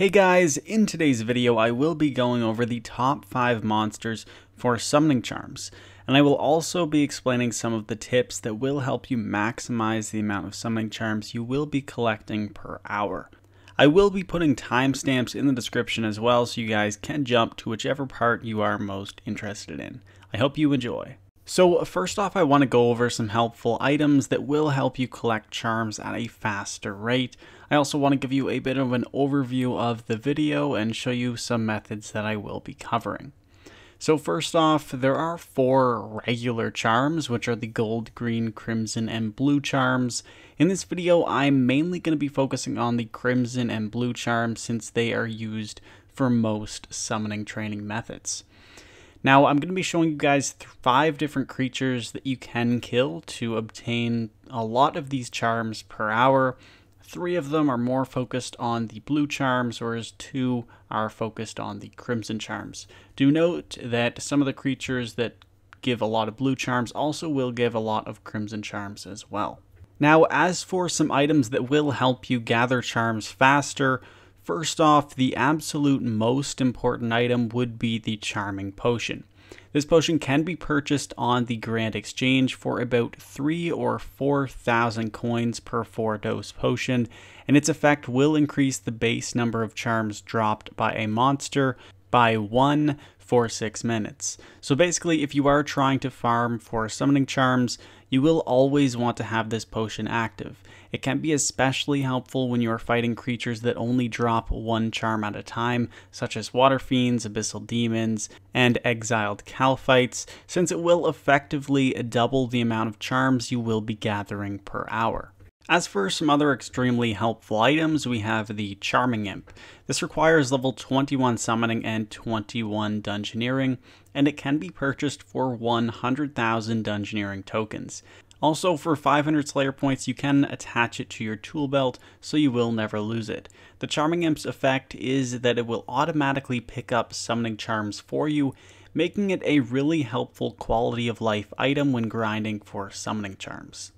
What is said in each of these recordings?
Hey guys, in today's video I will be going over the top 5 monsters for summoning charms, and I will also be explaining some of the tips that will help you maximize the amount of summoning charms you will be collecting per hour. I will be putting timestamps in the description as well so you guys can jump to whichever part you are most interested in. I hope you enjoy. So first off I want to go over some helpful items that will help you collect charms at a faster rate, I also want to give you a bit of an overview of the video and show you some methods that I will be covering. So first off, there are four regular charms, which are the gold, green, crimson, and blue charms. In this video, I'm mainly going to be focusing on the crimson and blue charms since they are used for most summoning training methods. Now, I'm going to be showing you guys five different creatures that you can kill to obtain a lot of these charms per hour, Three of them are more focused on the blue charms, whereas two are focused on the crimson charms. Do note that some of the creatures that give a lot of blue charms also will give a lot of crimson charms as well. Now, as for some items that will help you gather charms faster, first off, the absolute most important item would be the charming potion. This potion can be purchased on the Grand Exchange for about 3 or 4,000 coins per 4 dose potion, and its effect will increase the base number of charms dropped by a monster by 1 for 6 minutes. So basically, if you are trying to farm for summoning charms, you will always want to have this potion active. It can be especially helpful when you are fighting creatures that only drop one charm at a time, such as Water Fiends, Abyssal Demons, and Exiled Calphites, since it will effectively double the amount of charms you will be gathering per hour. As for some other extremely helpful items, we have the Charming Imp. This requires level 21 summoning and 21 dungeoneering, and it can be purchased for 100,000 dungeoneering tokens. Also, for 500 Slayer points, you can attach it to your tool belt, so you will never lose it. The Charming Imp's effect is that it will automatically pick up summoning charms for you, making it a really helpful quality of life item when grinding for summoning charms.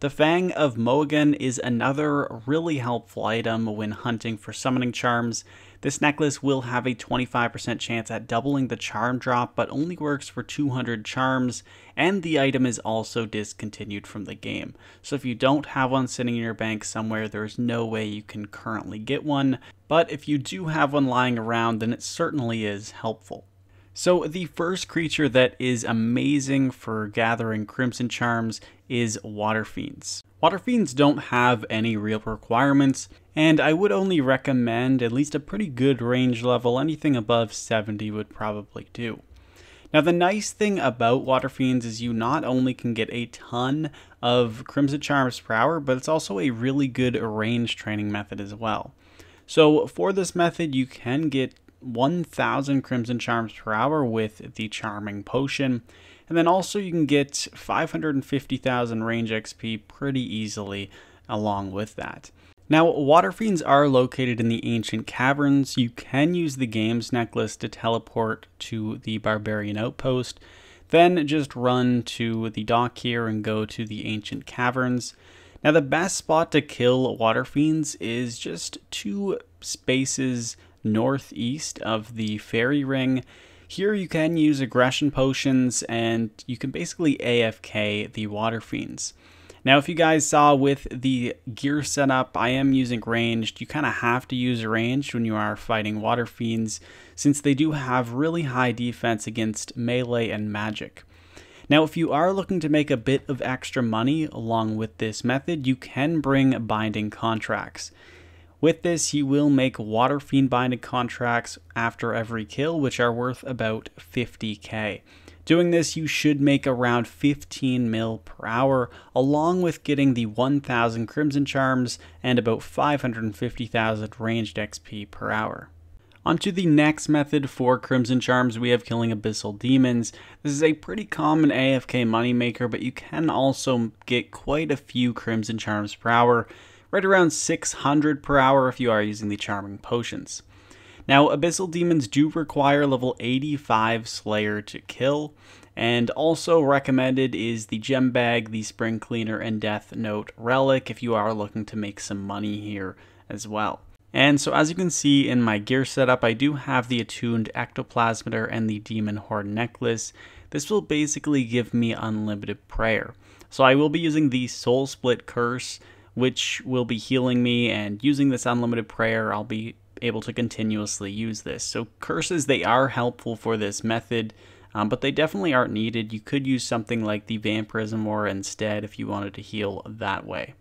The Fang of Mogan is another really helpful item when hunting for summoning charms. This necklace will have a 25% chance at doubling the charm drop, but only works for 200 charms, and the item is also discontinued from the game. So if you don't have one sitting in your bank somewhere, there's no way you can currently get one, but if you do have one lying around, then it certainly is helpful. So the first creature that is amazing for gathering Crimson Charms is Water Fiends. Water Fiends don't have any real requirements, and I would only recommend at least a pretty good range level, anything above 70 would probably do. Now the nice thing about Water Fiends is you not only can get a ton of Crimson Charms per hour, but it's also a really good range training method as well. So for this method, you can get 1000 Crimson Charms per hour with the Charming Potion, and then also you can get 550,000 range XP pretty easily along with that. Now, water fiends are located in the ancient caverns. You can use the game's necklace to teleport to the barbarian outpost. Then just run to the dock here and go to the ancient caverns. Now, the best spot to kill water fiends is just two spaces northeast of the fairy ring. Here you can use aggression potions and you can basically AFK the water fiends. Now if you guys saw with the gear setup, I am using ranged. You kind of have to use ranged when you are fighting water fiends since they do have really high defense against melee and magic. Now, if you are looking to make a bit of extra money along with this method, you can bring binding contracts. With this, you will make water fiend binded contracts after every kill, which are worth about 50k. Doing this, you should make around 15 mil per hour, along with getting the 1000 Crimson Charms and about 550,000 ranged XP per hour. Onto the next method for Crimson Charms, we have killing Abyssal Demons. This is a pretty common AFK moneymaker, but you can also get quite a few Crimson Charms per hour, right around 600 per hour if you are using the Charming potions. Now, Abyssal Demons do require level 85 Slayer to kill, and also recommended is the Gem Bag, the Spring Cleaner, and Death Note Relic if you are looking to make some money here as well. And so as you can see in my gear setup, I do have the attuned ectoplasmeter and the demon horde necklace. This will basically give me unlimited prayer. So I will be using the soul split curse which will be healing me, and using this unlimited prayer, I'll be able to continuously use this. So curses, they are helpful for this method, um, but they definitely aren't needed. You could use something like the Vampirism Aura instead if you wanted to heal that way.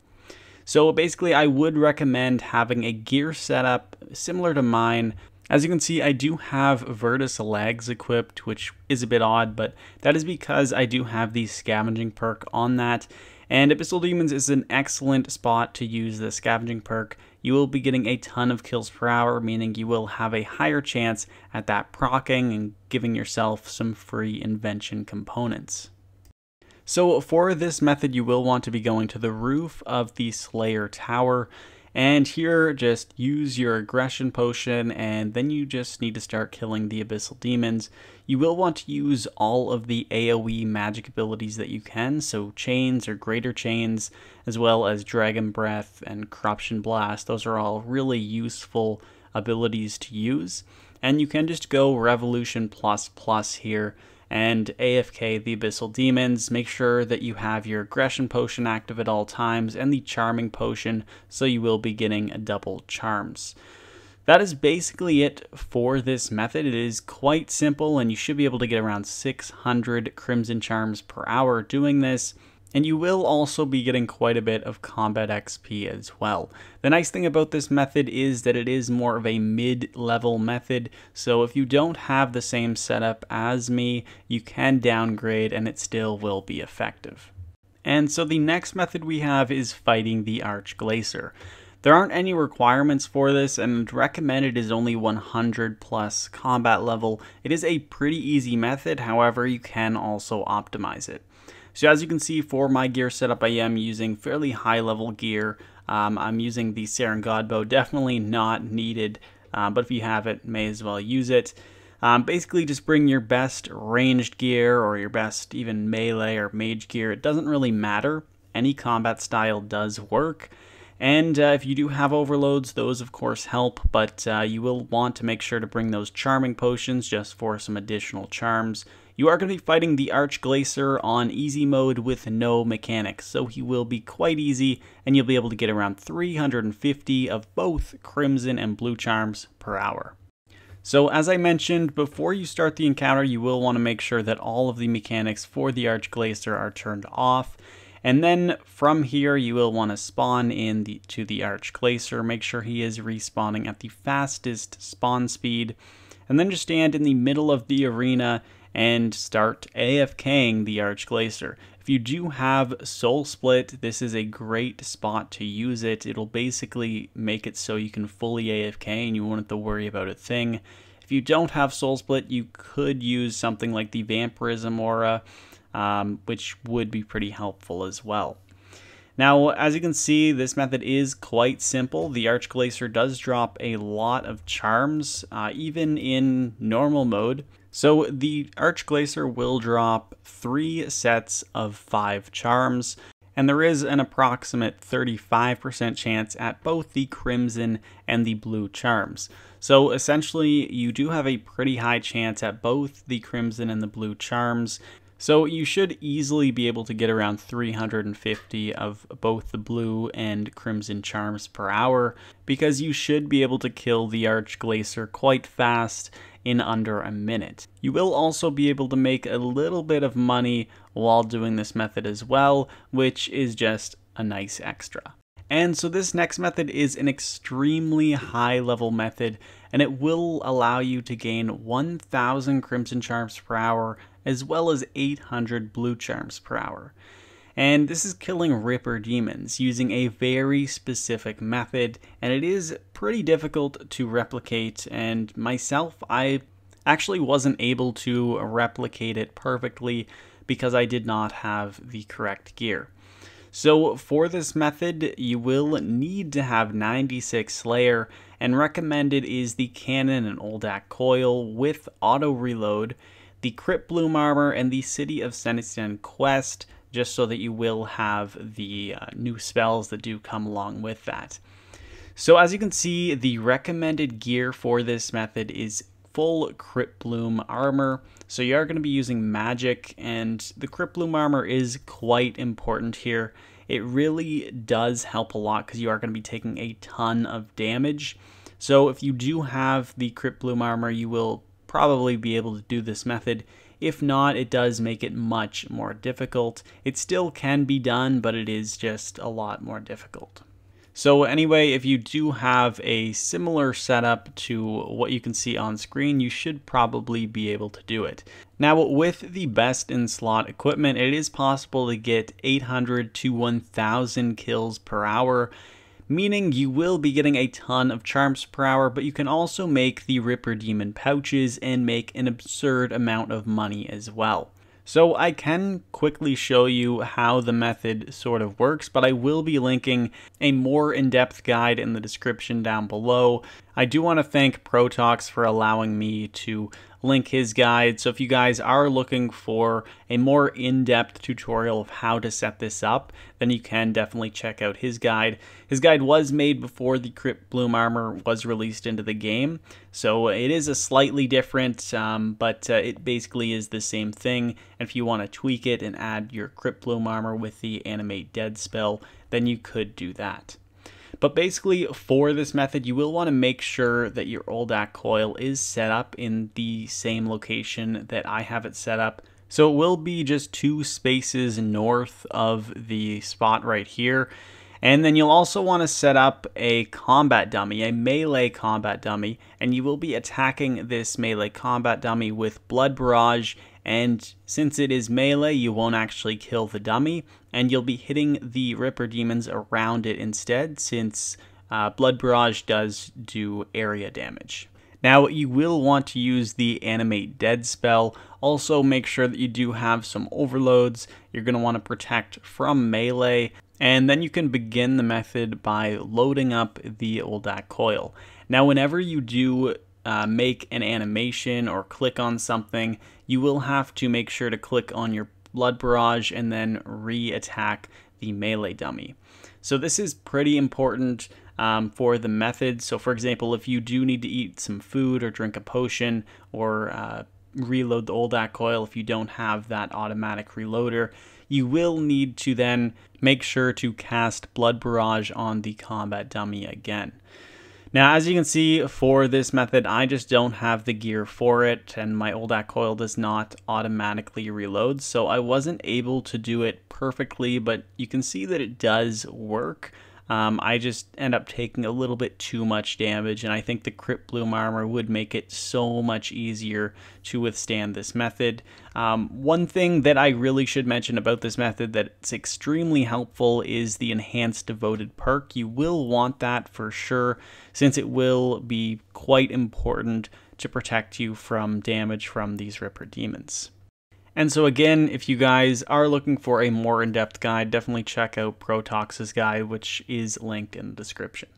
So basically, I would recommend having a gear setup similar to mine, as you can see, I do have Vertus Legs equipped, which is a bit odd, but that is because I do have the Scavenging perk on that, and Abyssal Demons is an excellent spot to use the Scavenging perk. You will be getting a ton of kills per hour, meaning you will have a higher chance at that procking and giving yourself some free invention components. So for this method, you will want to be going to the roof of the Slayer Tower. And here, just use your aggression potion, and then you just need to start killing the abyssal demons. You will want to use all of the AoE magic abilities that you can, so chains or greater chains, as well as dragon breath and corruption blast. Those are all really useful abilities to use. And you can just go revolution plus plus here and AFK the Abyssal Demons. Make sure that you have your Aggression Potion active at all times and the Charming Potion, so you will be getting double charms. That is basically it for this method. It is quite simple, and you should be able to get around 600 Crimson Charms per hour doing this. And you will also be getting quite a bit of combat XP as well. The nice thing about this method is that it is more of a mid-level method, so if you don't have the same setup as me, you can downgrade and it still will be effective. And so the next method we have is fighting the Arch Glacier. There aren't any requirements for this and recommended is only 100 plus combat level. It is a pretty easy method, however you can also optimize it. So as you can see for my gear setup, I am using fairly high level gear. Um, I'm using the Saren God bow, definitely not needed, uh, but if you have it, may as well use it. Um, basically, just bring your best ranged gear or your best even melee or mage gear. It doesn't really matter. Any combat style does work. And uh, if you do have overloads, those of course help, but uh, you will want to make sure to bring those charming potions just for some additional charms. You are going to be fighting the Glacier on easy mode with no mechanics, so he will be quite easy, and you'll be able to get around 350 of both Crimson and Blue Charms per hour. So as I mentioned, before you start the encounter, you will want to make sure that all of the mechanics for the Glacier are turned off. And then from here, you will want to spawn in the, to the Glacier, Make sure he is respawning at the fastest spawn speed. And then just stand in the middle of the arena and start AFKing the Arch Glacier. If you do have Soul Split, this is a great spot to use it. It'll basically make it so you can fully AFK and you won't have to worry about a thing. If you don't have Soul Split, you could use something like the Vampirism Aura, um, which would be pretty helpful as well. Now, as you can see, this method is quite simple. The Arch Glacier does drop a lot of charms, uh, even in normal mode. So the Archglacier will drop three sets of five charms, and there is an approximate 35% chance at both the crimson and the blue charms. So essentially, you do have a pretty high chance at both the crimson and the blue charms. So you should easily be able to get around 350 of both the blue and crimson charms per hour because you should be able to kill the Archglacier quite fast in under a minute. You will also be able to make a little bit of money while doing this method as well, which is just a nice extra. And so this next method is an extremely high level method and it will allow you to gain 1000 crimson charms per hour as well as 800 blue charms per hour. And this is killing Ripper demons using a very specific method and it is pretty difficult to replicate, and myself, I actually wasn't able to replicate it perfectly because I did not have the correct gear. So for this method, you will need to have 96 Slayer, and recommended is the Cannon and Oldak Coil with Auto Reload, the Crypt Bloom Armor, and the City of Senisen Quest, just so that you will have the uh, new spells that do come along with that. So as you can see, the recommended gear for this method is full Crypt Bloom armor. So you are going to be using magic and the Crypt Bloom armor is quite important here. It really does help a lot because you are going to be taking a ton of damage. So if you do have the Crypt Bloom armor, you will probably be able to do this method. If not, it does make it much more difficult. It still can be done, but it is just a lot more difficult. So anyway, if you do have a similar setup to what you can see on screen, you should probably be able to do it. Now with the best in slot equipment, it is possible to get 800 to 1000 kills per hour, meaning you will be getting a ton of charms per hour, but you can also make the Ripper Demon pouches and make an absurd amount of money as well. So I can quickly show you how the method sort of works, but I will be linking a more in-depth guide in the description down below. I do want to thank ProTalks for allowing me to link his guide. So if you guys are looking for a more in-depth tutorial of how to set this up, then you can definitely check out his guide. His guide was made before the Crypt Bloom armor was released into the game, so it is a slightly different, um, but uh, it basically is the same thing. And if you want to tweak it and add your Crypt Bloom armor with the Animate Dead spell, then you could do that. But basically for this method, you will want to make sure that your OLDAC coil is set up in the same location that I have it set up. So it will be just two spaces north of the spot right here. And then you'll also want to set up a combat dummy, a melee combat dummy, and you will be attacking this melee combat dummy with Blood Barrage. And since it is melee, you won't actually kill the dummy, and you'll be hitting the Ripper Demons around it instead, since uh, Blood Barrage does do area damage. Now, you will want to use the Animate Dead spell. Also, make sure that you do have some overloads. You're going to want to protect from melee. And then you can begin the method by loading up the OLDAC coil. Now, whenever you do uh, make an animation or click on something, you will have to make sure to click on your blood barrage and then re-attack the melee dummy. So this is pretty important um, for the method. So for example, if you do need to eat some food or drink a potion or uh, reload the old coil if you don't have that automatic reloader, you will need to then make sure to cast Blood Barrage on the combat dummy again. Now, as you can see, for this method, I just don't have the gear for it, and my old Act Coil does not automatically reload, so I wasn't able to do it perfectly, but you can see that it does work. Um, I just end up taking a little bit too much damage, and I think the Crypt Bloom armor would make it so much easier to withstand this method. Um, one thing that I really should mention about this method that's extremely helpful is the Enhanced Devoted perk. You will want that for sure, since it will be quite important to protect you from damage from these Ripper Demons. And so again, if you guys are looking for a more in-depth guide, definitely check out Protox's guide, which is linked in the description.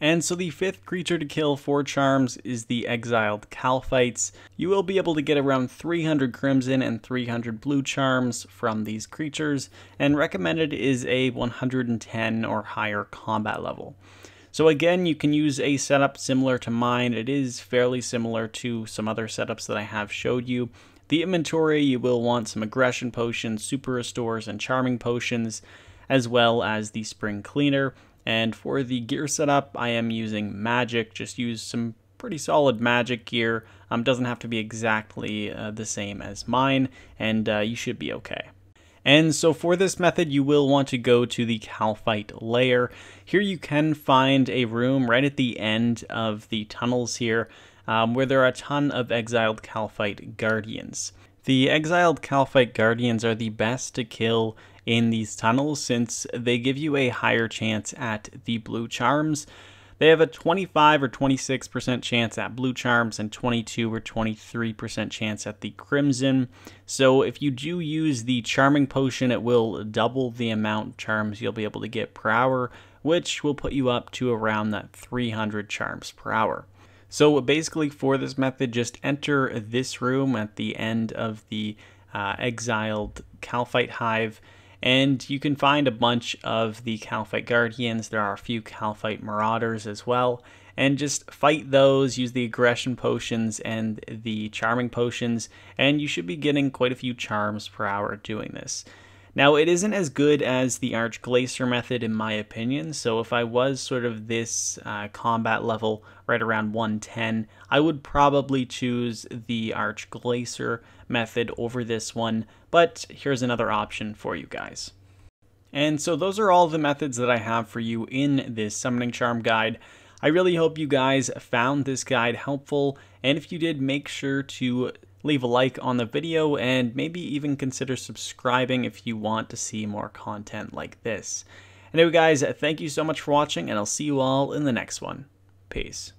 And so the fifth creature to kill for charms is the exiled Calphites. You will be able to get around 300 crimson and 300 blue charms from these creatures, and recommended is a 110 or higher combat level. So again, you can use a setup similar to mine. It is fairly similar to some other setups that I have showed you. The inventory, you will want some aggression potions, super restores, and charming potions, as well as the spring cleaner. And for the gear setup, I am using magic. Just use some pretty solid magic gear. Um, doesn't have to be exactly uh, the same as mine, and uh, you should be okay. And so for this method, you will want to go to the calphite layer. Here you can find a room right at the end of the tunnels here um, where there are a ton of exiled Calphite Guardians. The exiled Calphite Guardians are the best to kill in these tunnels since they give you a higher chance at the Blue Charms. They have a 25 or 26% chance at Blue Charms and 22 or 23% chance at the Crimson. So if you do use the Charming Potion, it will double the amount charms you'll be able to get per hour, which will put you up to around that 300 charms per hour. So basically for this method, just enter this room at the end of the uh, exiled Calphite Hive, and you can find a bunch of the Calphite Guardians. There are a few Calphite Marauders as well, and just fight those, use the aggression potions and the charming potions, and you should be getting quite a few charms per hour doing this. Now, it isn't as good as the Arch Glacier method in my opinion, so if I was sort of this uh, combat level right around 110, I would probably choose the Arch Glacier method over this one, but here's another option for you guys. And so those are all the methods that I have for you in this Summoning Charm guide. I really hope you guys found this guide helpful, and if you did, make sure to leave a like on the video, and maybe even consider subscribing if you want to see more content like this. Anyway guys, thank you so much for watching, and I'll see you all in the next one. Peace.